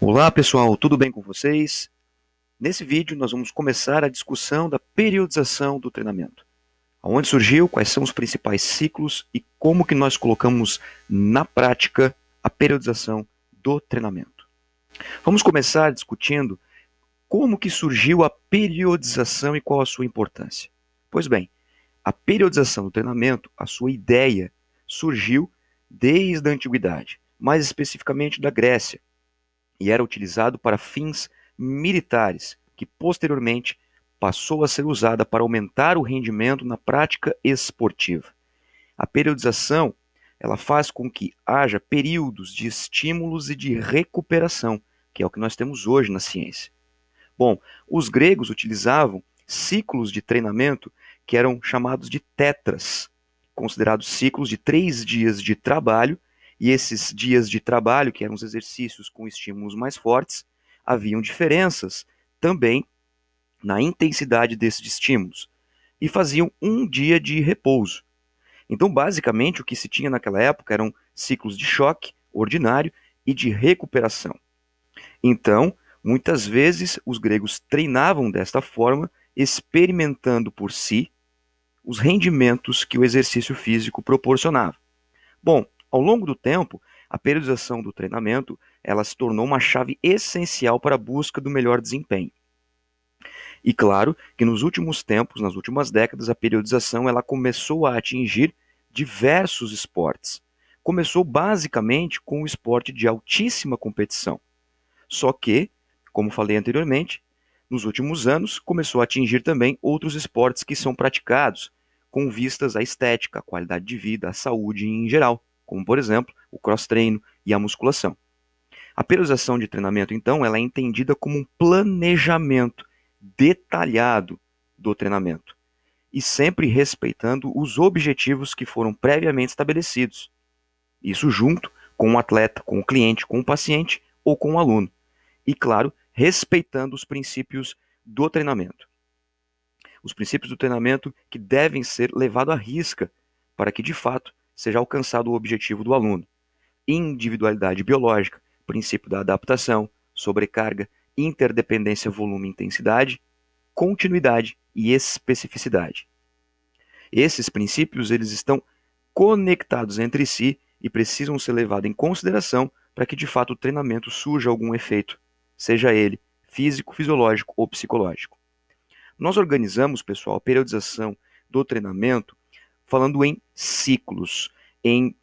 Olá pessoal, tudo bem com vocês? Nesse vídeo nós vamos começar a discussão da periodização do treinamento. Aonde surgiu, quais são os principais ciclos e como que nós colocamos na prática a periodização do treinamento. Vamos começar discutindo como que surgiu a periodização e qual a sua importância. Pois bem, a periodização do treinamento, a sua ideia, surgiu desde a antiguidade, mais especificamente da Grécia, e era utilizado para fins militares, que posteriormente passou a ser usada para aumentar o rendimento na prática esportiva. A periodização ela faz com que haja períodos de estímulos e de recuperação, que é o que nós temos hoje na ciência. Bom, os gregos utilizavam ciclos de treinamento que eram chamados de tetras, considerados ciclos de três dias de trabalho e esses dias de trabalho, que eram os exercícios com estímulos mais fortes, haviam diferenças também na intensidade desses estímulos e faziam um dia de repouso. Então, basicamente, o que se tinha naquela época eram ciclos de choque ordinário e de recuperação. Então, muitas vezes os gregos treinavam desta forma, experimentando por si os rendimentos que o exercício físico proporcionava. Bom, ao longo do tempo, a periodização do treinamento ela se tornou uma chave essencial para a busca do melhor desempenho. E claro que nos últimos tempos, nas últimas décadas, a periodização ela começou a atingir diversos esportes. Começou basicamente com o esporte de altíssima competição. Só que, como falei anteriormente, nos últimos anos começou a atingir também outros esportes que são praticados, com vistas à estética, à qualidade de vida, à saúde em geral como por exemplo o cross-treino e a musculação. A periodização de treinamento, então, ela é entendida como um planejamento detalhado do treinamento e sempre respeitando os objetivos que foram previamente estabelecidos. Isso junto com o atleta, com o cliente, com o paciente ou com o aluno. E claro, respeitando os princípios do treinamento. Os princípios do treinamento que devem ser levados à risca para que de fato seja alcançado o objetivo do aluno. Individualidade biológica, princípio da adaptação, sobrecarga, interdependência volume-intensidade, continuidade e especificidade. Esses princípios eles estão conectados entre si e precisam ser levados em consideração para que de fato o treinamento surja algum efeito, seja ele físico, fisiológico ou psicológico. Nós organizamos, pessoal, a periodização do treinamento falando em ciclos, em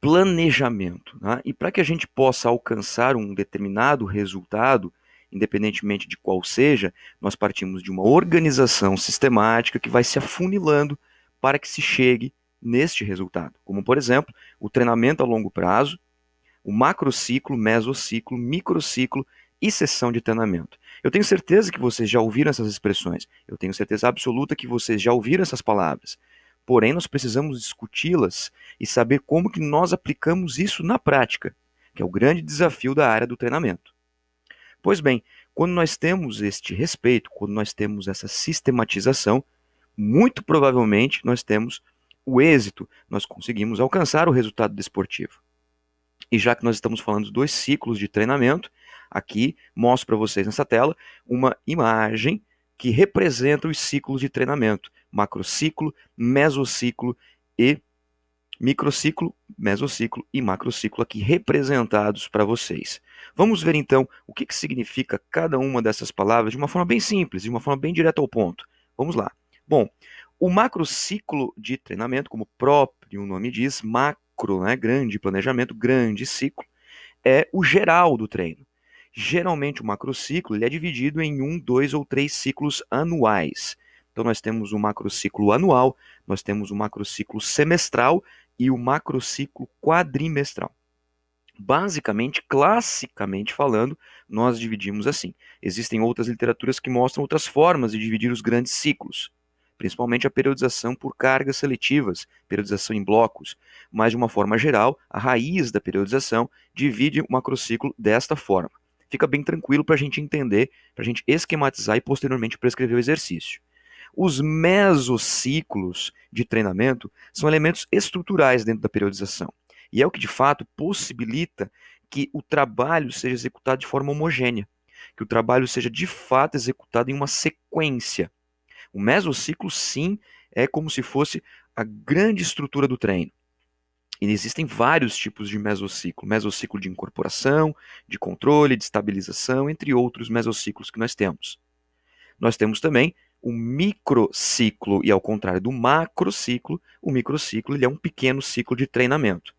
planejamento. Né? E para que a gente possa alcançar um determinado resultado, independentemente de qual seja, nós partimos de uma organização sistemática que vai se afunilando para que se chegue neste resultado. Como, por exemplo, o treinamento a longo prazo, o macrociclo, mesociclo, microciclo e sessão de treinamento. Eu tenho certeza que vocês já ouviram essas expressões. Eu tenho certeza absoluta que vocês já ouviram essas palavras porém nós precisamos discuti-las e saber como que nós aplicamos isso na prática, que é o grande desafio da área do treinamento. Pois bem, quando nós temos este respeito, quando nós temos essa sistematização, muito provavelmente nós temos o êxito, nós conseguimos alcançar o resultado desportivo. E já que nós estamos falando dos dois ciclos de treinamento, aqui mostro para vocês nessa tela uma imagem que representa os ciclos de treinamento: macrociclo, mesociclo e microciclo, mesociclo e macrociclo aqui representados para vocês. Vamos ver então o que, que significa cada uma dessas palavras de uma forma bem simples, de uma forma bem direta ao ponto. Vamos lá. Bom, o macrociclo de treinamento, como o próprio nome diz, macro, né, grande planejamento, grande ciclo, é o geral do treino. Geralmente o macrociclo ele é dividido em um, dois ou três ciclos anuais. Então nós temos o macrociclo anual, nós temos o macrociclo semestral e o macrociclo quadrimestral. Basicamente, classicamente falando, nós dividimos assim. Existem outras literaturas que mostram outras formas de dividir os grandes ciclos, principalmente a periodização por cargas seletivas, periodização em blocos. Mas, de uma forma geral, a raiz da periodização divide o macrociclo desta forma fica bem tranquilo para a gente entender, para a gente esquematizar e posteriormente prescrever o exercício. Os mesociclos de treinamento são elementos estruturais dentro da periodização e é o que de fato possibilita que o trabalho seja executado de forma homogênea, que o trabalho seja de fato executado em uma sequência. O mesociclo, sim, é como se fosse a grande estrutura do treino. E existem vários tipos de mesociclo: mesociclo de incorporação, de controle, de estabilização, entre outros mesociclos que nós temos. Nós temos também o microciclo, e ao contrário do macrociclo, o microciclo ele é um pequeno ciclo de treinamento.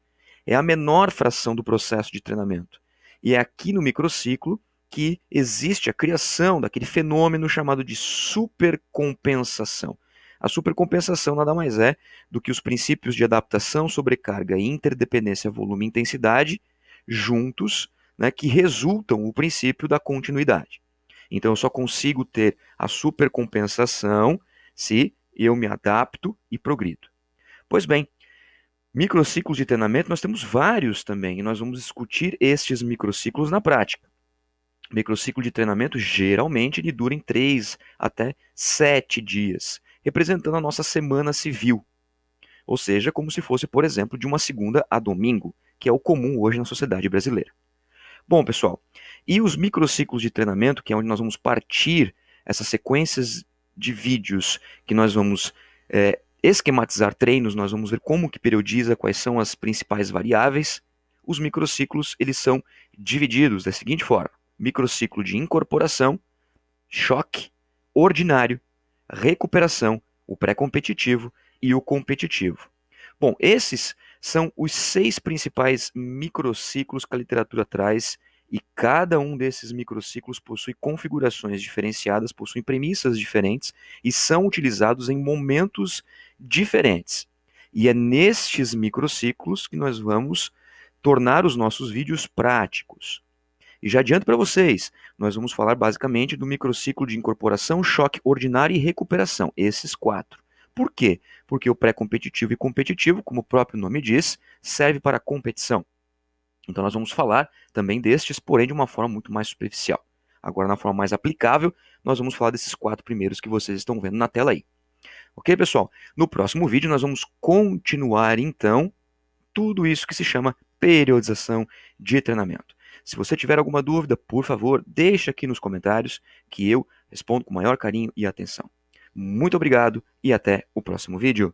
É a menor fração do processo de treinamento. E é aqui no microciclo que existe a criação daquele fenômeno chamado de supercompensação. A supercompensação nada mais é do que os princípios de adaptação, sobrecarga, interdependência, volume e intensidade juntos, né, que resultam o princípio da continuidade. Então eu só consigo ter a supercompensação se eu me adapto e progrido. Pois bem, microciclos de treinamento nós temos vários também e nós vamos discutir estes microciclos na prática. Microciclo de treinamento geralmente ele dura em 3 até 7 dias representando a nossa semana civil. Ou seja, como se fosse, por exemplo, de uma segunda a domingo, que é o comum hoje na sociedade brasileira. Bom, pessoal, e os microciclos de treinamento, que é onde nós vamos partir essas sequências de vídeos que nós vamos é, esquematizar treinos, nós vamos ver como que periodiza, quais são as principais variáveis. Os microciclos, eles são divididos da seguinte forma: microciclo de incorporação, choque, ordinário recuperação, o pré-competitivo e o competitivo. Bom, esses são os seis principais microciclos que a literatura traz e cada um desses microciclos possui configurações diferenciadas, possui premissas diferentes e são utilizados em momentos diferentes. E é nestes microciclos que nós vamos tornar os nossos vídeos práticos. E já adianto para vocês, nós vamos falar basicamente do microciclo de incorporação, choque ordinário e recuperação, esses quatro. Por quê? Porque o pré-competitivo e competitivo, como o próprio nome diz, serve para competição. Então nós vamos falar também destes, porém de uma forma muito mais superficial. Agora, na forma mais aplicável, nós vamos falar desses quatro primeiros que vocês estão vendo na tela aí. Ok, pessoal? No próximo vídeo, nós vamos continuar então tudo isso que se chama periodização de treinamento. Se você tiver alguma dúvida, por favor, deixe aqui nos comentários que eu respondo com maior carinho e atenção. Muito obrigado e até o próximo vídeo.